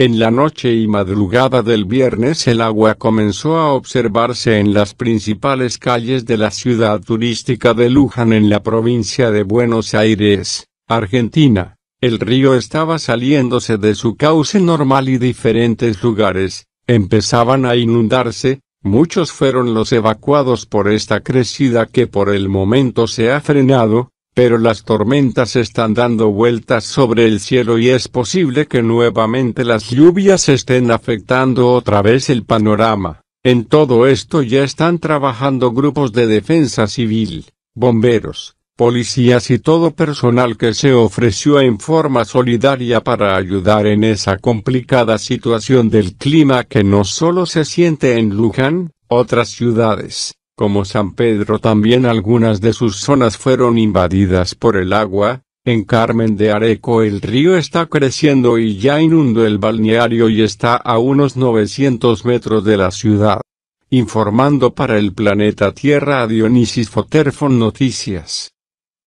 En la noche y madrugada del viernes el agua comenzó a observarse en las principales calles de la ciudad turística de Luján en la provincia de Buenos Aires, Argentina. El río estaba saliéndose de su cauce normal y diferentes lugares, empezaban a inundarse, muchos fueron los evacuados por esta crecida que por el momento se ha frenado, pero las tormentas están dando vueltas sobre el cielo y es posible que nuevamente las lluvias estén afectando otra vez el panorama. En todo esto ya están trabajando grupos de defensa civil, bomberos, policías y todo personal que se ofreció en forma solidaria para ayudar en esa complicada situación del clima que no solo se siente en Luján, otras ciudades, como San Pedro también algunas de sus zonas fueron invadidas por el agua, en Carmen de Areco el río está creciendo y ya inundó el balneario y está a unos 900 metros de la ciudad. Informando para el planeta Tierra a Dionisis Foterfon Noticias.